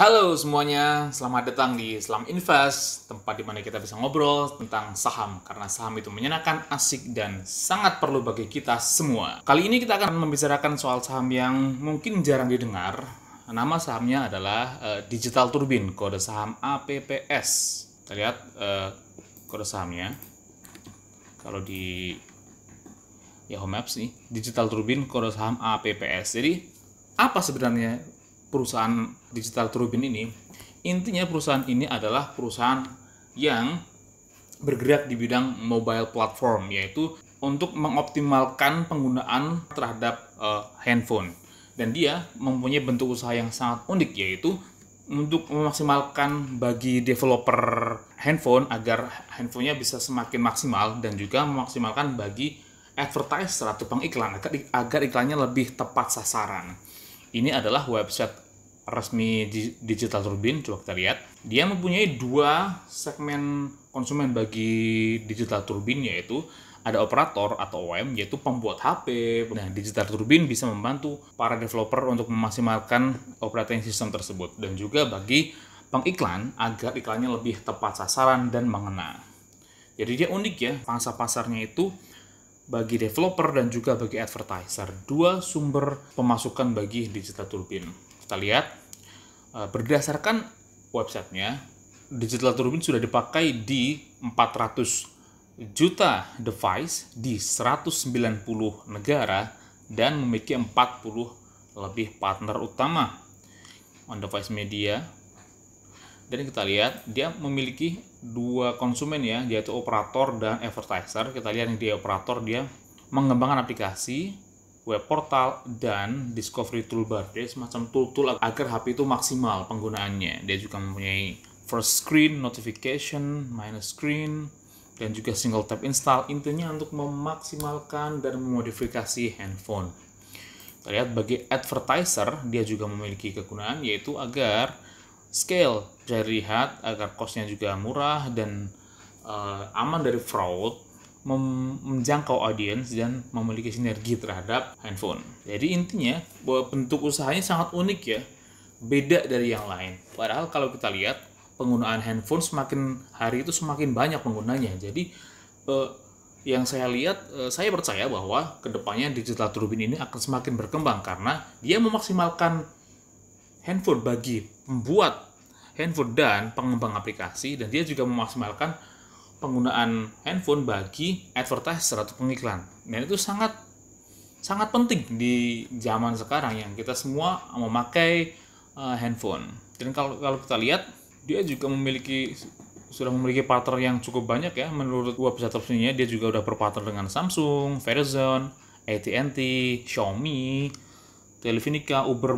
Halo semuanya, selamat datang di Slam Invest, tempat di mana kita bisa ngobrol tentang saham karena saham itu menyenangkan, asik dan sangat perlu bagi kita semua. Kali ini kita akan membicarakan soal saham yang mungkin jarang didengar. Nama sahamnya adalah uh, Digital Turbine, kode saham APPS. Kita lihat uh, kode sahamnya. Kalau di Yahoo Maps nih, Digital Turbine kode saham APPS. Jadi apa sebenarnya perusahaan digital turbin ini intinya perusahaan ini adalah perusahaan yang bergerak di bidang mobile platform yaitu untuk mengoptimalkan penggunaan terhadap uh, handphone dan dia mempunyai bentuk usaha yang sangat unik yaitu untuk memaksimalkan bagi developer handphone agar handphonenya bisa semakin maksimal dan juga memaksimalkan bagi advertiser atau pengiklan agar iklannya lebih tepat sasaran. Ini adalah website resmi Digital Turbin, coba kita lihat. Dia mempunyai dua segmen konsumen bagi Digital Turbin yaitu ada operator atau OEM yaitu pembuat HP. Nah, Digital Turbin bisa membantu para developer untuk memaksimalkan operating system tersebut dan juga bagi pengiklan agar iklannya lebih tepat sasaran dan mengena. Jadi dia unik ya, pangsa pasarnya itu bagi developer dan juga bagi advertiser, dua sumber pemasukan bagi Digital Turbin. Kita lihat Eh, berdasarkan websitenya digital turbin sudah dipakai di 400 juta device di 190 negara dan memiliki 40 lebih partner utama on device media dan kita lihat dia memiliki dua konsumen ya yaitu operator dan advertiser kita lihat yang dia operator dia mengembangkan aplikasi web portal, dan discovery toolbar. Jadi semacam tool-tool agar HP itu maksimal penggunaannya. Dia juga mempunyai first screen, notification, minus screen, dan juga single tap install. Intinya untuk memaksimalkan dan memodifikasi handphone. Terlihat bagi advertiser, dia juga memiliki kegunaan yaitu agar scale bisa dilihat agar costnya juga murah dan uh, aman dari fraud menjangkau audiens dan memiliki sinergi terhadap handphone. Jadi intinya bahwa bentuk usahanya sangat unik ya, beda dari yang lain. Padahal kalau kita lihat penggunaan handphone semakin hari itu semakin banyak penggunanya. Jadi eh, yang saya lihat, eh, saya percaya bahwa kedepannya digital turbin ini akan semakin berkembang karena dia memaksimalkan handphone bagi pembuat handphone dan pengembang aplikasi dan dia juga memaksimalkan penggunaan handphone bagi advertiser atau pengiklan. Dan itu sangat sangat penting di zaman sekarang yang kita semua memakai uh, handphone. Dan kalau kalau kita lihat dia juga memiliki sudah memiliki partner yang cukup banyak ya menurut website resminya dia juga udah berpartner dengan Samsung, Verizon, AT&T, Xiaomi, Telefonica, Uber,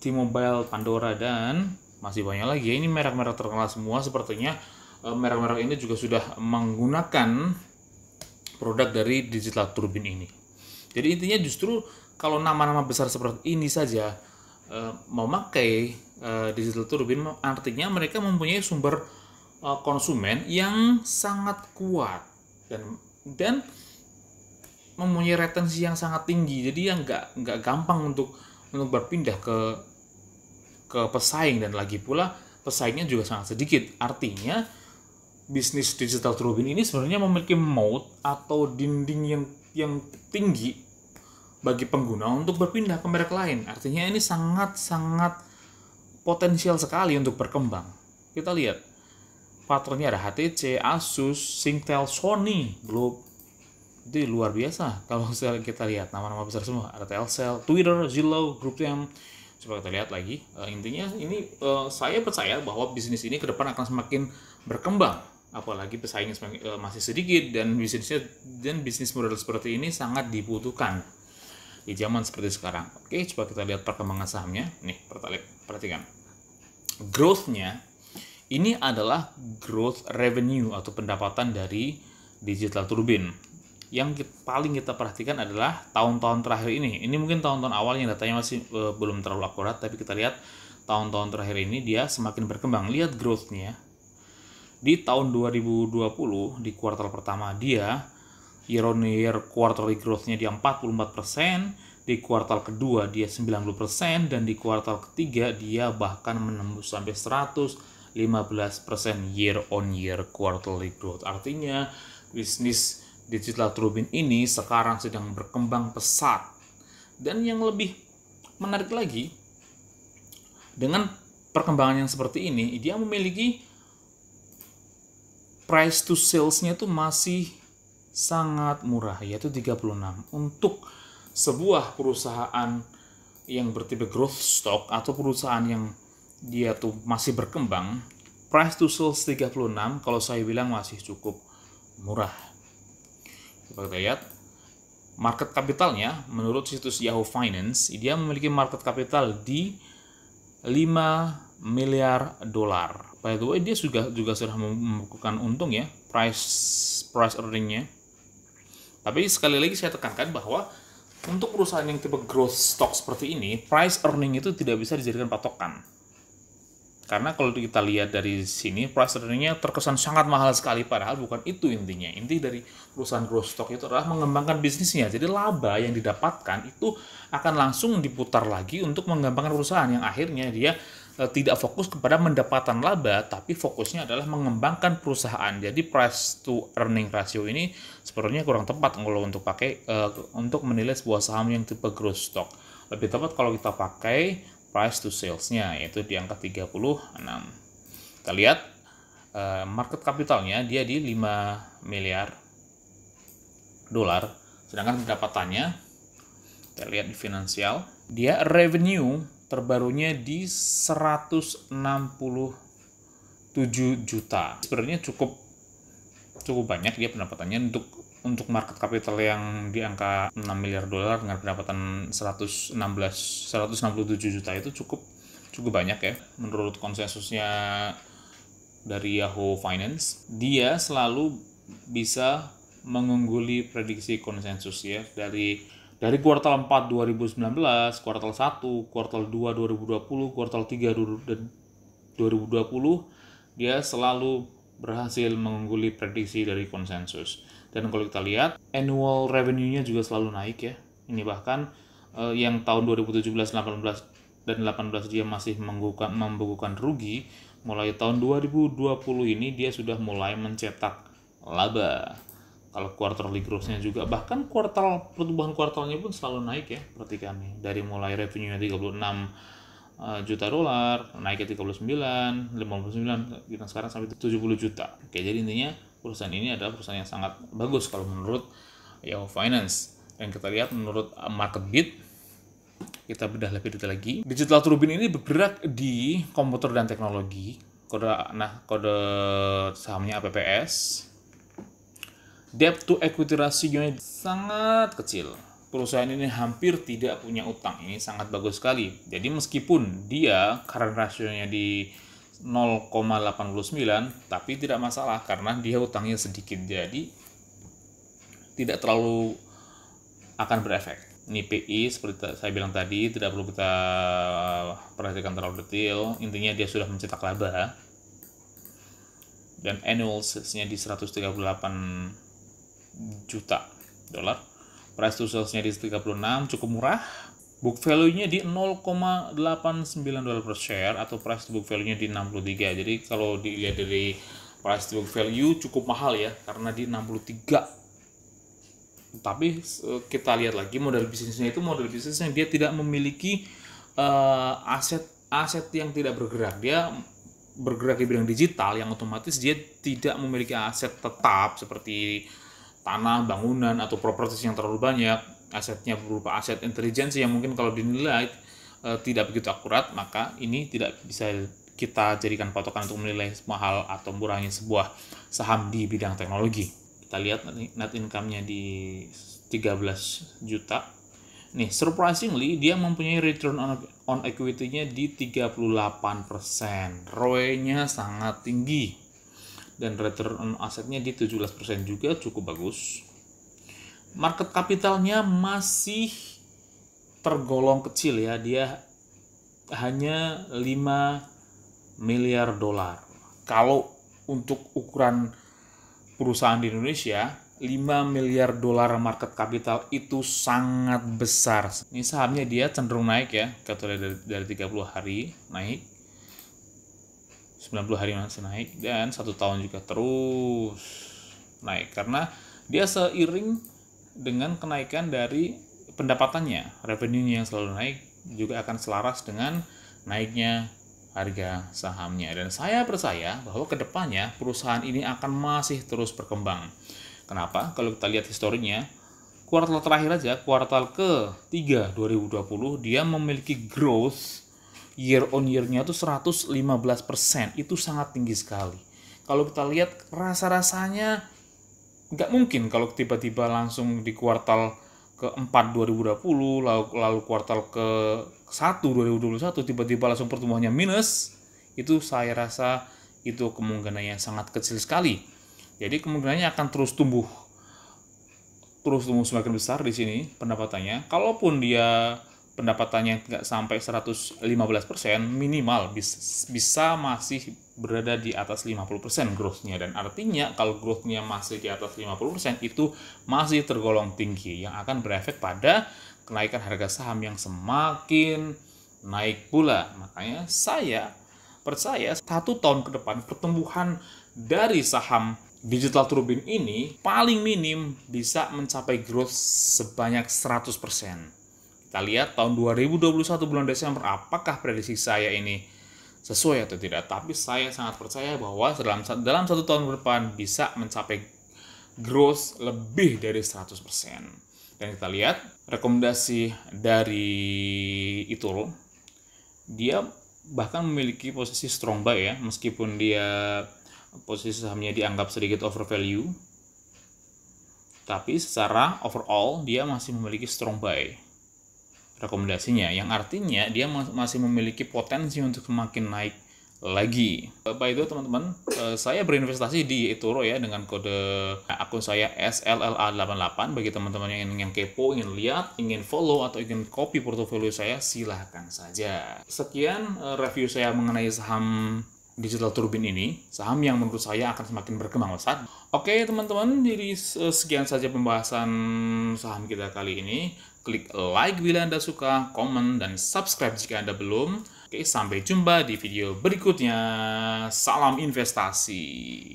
T-Mobile, Pandora dan masih banyak lagi ini merek-merek terkenal semua sepertinya Eh, merek-merek ini juga sudah menggunakan produk dari digital turbin ini. Jadi intinya justru kalau nama-nama besar seperti ini saja mau eh, memakai eh, digital turbin artinya mereka mempunyai sumber konsumen yang sangat kuat dan dan mempunyai retensi yang sangat tinggi. Jadi yang nggak nggak gampang untuk untuk berpindah ke ke pesaing dan lagi pula pesaingnya juga sangat sedikit. Artinya bisnis digital turbin ini sebenarnya memiliki moat atau dinding yang yang tinggi bagi pengguna untuk berpindah ke merek lain. Artinya ini sangat-sangat potensial sekali untuk berkembang. Kita lihat patronnya ada HTC, Asus, Singtel, Sony, Globe. Jadi luar biasa kalau kita lihat nama-nama besar semua. Ada Telcel, Twitter, Zillow, yang Coba kita lihat lagi. Uh, intinya ini uh, saya percaya bahwa bisnis ini ke depan akan semakin berkembang apalagi pesaingnya eh, masih sedikit dan bisnisnya dan bisnis model seperti ini sangat dibutuhkan di zaman seperti sekarang. Oke, coba kita lihat perkembangan sahamnya. Nih, perhatikan. Growth-nya ini adalah growth revenue atau pendapatan dari Digital Turbine. Yang kita, paling kita perhatikan adalah tahun-tahun terakhir ini. Ini mungkin tahun-tahun awal yang datanya masih uh, belum terlalu akurat, tapi kita lihat tahun-tahun terakhir ini dia semakin berkembang. Lihat growth-nya di tahun 2020 di kuartal pertama dia year on year quarterly growth-nya dia 44%, di kuartal kedua dia 90% dan di kuartal ketiga dia bahkan menembus sampai 115% year on year quarterly growth. Artinya bisnis digital Turbin ini sekarang sedang berkembang pesat. Dan yang lebih menarik lagi dengan perkembangan yang seperti ini, dia memiliki price to salesnya itu masih sangat murah yaitu 36 untuk sebuah perusahaan yang bertipe growth stock atau perusahaan yang dia tuh masih berkembang price to sales 36 kalau saya bilang masih cukup murah kita lihat market kapitalnya menurut situs Yahoo Finance dia memiliki market kapital di 5 miliar dolar by the way dia juga juga sudah membukukan untung ya price price earningnya tapi sekali lagi saya tekankan bahwa untuk perusahaan yang tipe growth stock seperti ini price earning itu tidak bisa dijadikan patokan karena kalau kita lihat dari sini price earningnya terkesan sangat mahal sekali padahal bukan itu intinya inti dari perusahaan growth stock itu adalah mengembangkan bisnisnya jadi laba yang didapatkan itu akan langsung diputar lagi untuk mengembangkan perusahaan yang akhirnya dia Eh, tidak fokus kepada pendapatan laba tapi fokusnya adalah mengembangkan perusahaan jadi price to earning ratio ini sebenarnya kurang tepat kalau untuk pakai uh, untuk menilai sebuah saham yang tipe growth stock lebih tepat kalau kita pakai price to salesnya yaitu di angka 36 kita lihat uh, market kapitalnya dia di 5 miliar dolar sedangkan pendapatannya kita lihat di finansial dia revenue terbarunya di 167 juta. Sebenarnya cukup cukup banyak dia pendapatannya untuk untuk market capital yang di angka 6 miliar dolar dengan pendapatan 116 167 juta itu cukup cukup banyak ya menurut konsensusnya dari Yahoo Finance dia selalu bisa mengungguli prediksi konsensus ya dari dari kuartal 4 2019, kuartal 1, kuartal 2 2020, kuartal 3 2020, dia selalu berhasil mengungguli prediksi dari konsensus. Dan kalau kita lihat, annual revenue-nya juga selalu naik ya. Ini bahkan eh, yang tahun 2017, 18 dan 18 dia masih membukukan, membukukan rugi, mulai tahun 2020 ini dia sudah mulai mencetak laba kalau quarterly growth-nya juga bahkan kuartal pertumbuhan kuartalnya pun selalu naik ya perhatikan nih dari mulai revenue-nya 36 eh, juta dolar naik ke 39 59 kita sekarang sampai 70 juta oke jadi intinya perusahaan ini adalah perusahaan yang sangat bagus kalau menurut Yahoo Finance dan kita lihat menurut market beat kita bedah lebih detail lagi digital turbin ini bergerak di komputer dan teknologi kode nah kode sahamnya APPS debt to equity ratio sangat kecil. Perusahaan ini hampir tidak punya utang. Ini sangat bagus sekali. Jadi meskipun dia current ratio-nya di 0,89 tapi tidak masalah karena dia utangnya sedikit. Jadi tidak terlalu akan berefek. Ini PI seperti saya bilang tadi tidak perlu kita perhatikan terlalu detail. Intinya dia sudah mencetak laba dan annual sales-nya di 138 juta dolar. Price to sales-nya di 36, cukup murah. Book value-nya di 0,89 dolar per share atau price to book value-nya di 63. Jadi kalau dilihat dari price to book value cukup mahal ya karena di 63 tapi eh, kita lihat lagi model bisnisnya itu model bisnisnya dia tidak memiliki uh, aset aset yang tidak bergerak dia bergerak di bidang digital yang otomatis dia tidak memiliki aset tetap seperti tanah, bangunan, atau properti yang terlalu banyak, asetnya berupa aset intelijensi yang mungkin kalau dinilai e, tidak begitu akurat, maka ini tidak bisa kita jadikan patokan untuk menilai mahal atau murahnya sebuah saham di bidang teknologi. Kita lihat net income-nya di 13 juta. Nih, surprisingly dia mempunyai return on, on equity-nya di 38%. ROE-nya sangat tinggi dan return on asetnya di 17% juga cukup bagus. Market kapitalnya masih tergolong kecil ya, dia hanya 5 miliar dolar. Kalau untuk ukuran perusahaan di Indonesia, 5 miliar dolar market kapital itu sangat besar. Ini sahamnya dia cenderung naik ya, katanya dari, dari 30 hari naik 90 hari masih naik dan satu tahun juga terus naik karena dia seiring dengan kenaikan dari pendapatannya revenue-nya yang selalu naik juga akan selaras dengan naiknya harga sahamnya dan saya percaya bahwa kedepannya perusahaan ini akan masih terus berkembang kenapa kalau kita lihat historinya kuartal terakhir aja kuartal ke 3 2020 dia memiliki growth year on year-nya itu 115%. Itu sangat tinggi sekali. Kalau kita lihat rasa-rasanya nggak mungkin kalau tiba-tiba langsung di kuartal keempat 2020 lalu, lalu kuartal ke 1 2021 tiba-tiba langsung pertumbuhannya minus itu saya rasa itu kemungkinannya sangat kecil sekali jadi kemungkinannya akan terus tumbuh terus tumbuh semakin besar di sini pendapatannya kalaupun dia pendapatannya tidak sampai 115% minimal bisa masih berada di atas 50% growth-nya dan artinya kalau growth-nya masih di atas 50% itu masih tergolong tinggi yang akan berefek pada kenaikan harga saham yang semakin naik pula. Makanya saya percaya satu tahun ke depan pertumbuhan dari saham digital turbin ini paling minim bisa mencapai growth sebanyak 100%. Kita lihat tahun 2021 bulan Desember apakah prediksi saya ini sesuai atau tidak. Tapi saya sangat percaya bahwa dalam dalam satu tahun ke depan bisa mencapai growth lebih dari 100%. Dan kita lihat rekomendasi dari itu loh. Dia bahkan memiliki posisi strong buy ya meskipun dia posisi sahamnya dianggap sedikit over value tapi secara overall dia masih memiliki strong buy rekomendasinya yang artinya dia masih memiliki potensi untuk semakin naik lagi. Bapak itu teman-teman, eh, saya berinvestasi di eToro ya dengan kode akun saya SLLA88 bagi teman-teman yang ingin kepo, ingin lihat, ingin follow atau ingin copy portofolio saya silahkan saja. Sekian eh, review saya mengenai saham Digital Turbin ini, saham yang menurut saya akan semakin berkembang pesat. Oke teman-teman, jadi sekian saja pembahasan saham kita kali ini. Klik like bila Anda suka, komen, dan subscribe jika Anda belum. Oke, sampai jumpa di video berikutnya. Salam investasi.